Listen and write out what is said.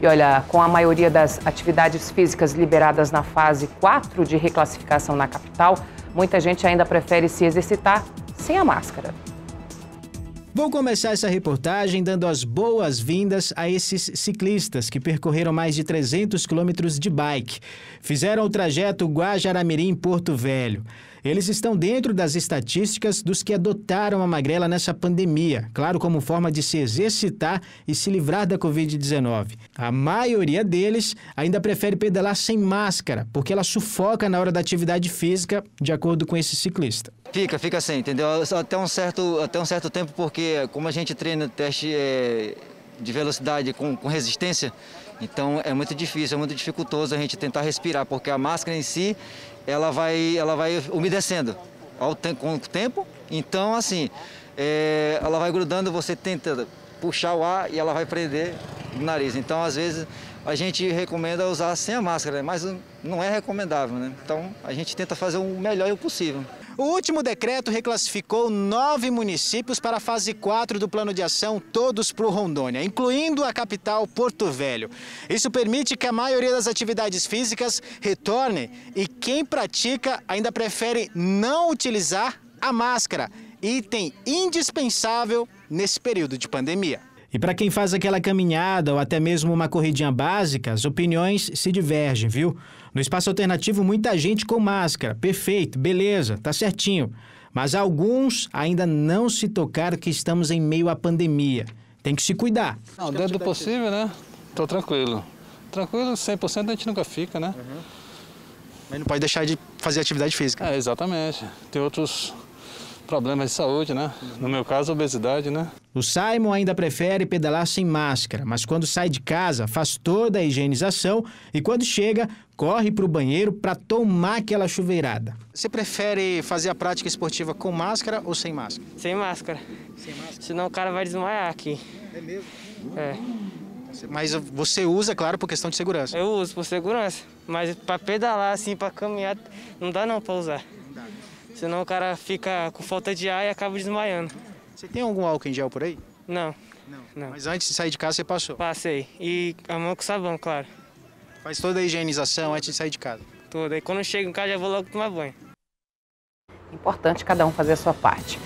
E olha, com a maioria das atividades físicas liberadas na fase 4 de reclassificação na capital, muita gente ainda prefere se exercitar sem a máscara. Vou começar essa reportagem dando as boas-vindas a esses ciclistas que percorreram mais de 300 quilômetros de bike. Fizeram o trajeto Guajaramirim-Porto Velho. Eles estão dentro das estatísticas dos que adotaram a magrela nessa pandemia, claro, como forma de se exercitar e se livrar da Covid-19. A maioria deles ainda prefere pedalar sem máscara, porque ela sufoca na hora da atividade física, de acordo com esse ciclista. Fica, fica assim, entendeu? Até um certo, até um certo tempo, porque como a gente treina teste. É de velocidade com, com resistência, então é muito difícil, é muito dificultoso a gente tentar respirar, porque a máscara em si, ela vai, ela vai umedecendo ao te com o tempo. Então, assim, é, ela vai grudando, você tenta puxar o ar e ela vai prender do nariz. Então, às vezes, a gente recomenda usar sem a máscara, mas não é recomendável, né? Então, a gente tenta fazer o melhor possível. O último decreto reclassificou nove municípios para a fase 4 do plano de ação Todos para o Rondônia, incluindo a capital Porto Velho. Isso permite que a maioria das atividades físicas retorne e quem pratica ainda prefere não utilizar a máscara, item indispensável nesse período de pandemia. E para quem faz aquela caminhada ou até mesmo uma corridinha básica, as opiniões se divergem, viu? No espaço alternativo, muita gente com máscara. Perfeito, beleza, tá certinho. Mas alguns ainda não se tocaram que estamos em meio à pandemia. Tem que se cuidar. Não, dentro é do possível, né? Tô tranquilo. Tranquilo, 100% a gente nunca fica, né? Uhum. Mas não pode deixar de fazer atividade física. É, exatamente. Tem outros problemas de saúde, né? No meu caso, obesidade, né? O Simon ainda prefere pedalar sem máscara, mas quando sai de casa, faz toda a higienização e quando chega, corre para o banheiro para tomar aquela chuveirada. Você prefere fazer a prática esportiva com máscara ou sem máscara? Sem máscara. Sem máscara. Senão o cara vai desmaiar aqui. É mesmo? É. Mas você usa, claro, por questão de segurança. Eu uso por segurança, mas para pedalar assim, para caminhar, não dá não para usar. Não dá. Senão o cara fica com falta de ar e acaba desmaiando. Você tem algum álcool em gel por aí? Não. Não. Não. Mas antes de sair de casa você passou? Passei. E a mão com sabão, claro. Faz toda a higienização antes de sair de casa? Toda. E quando chega chego em casa já vou logo tomar banho. Importante cada um fazer a sua parte.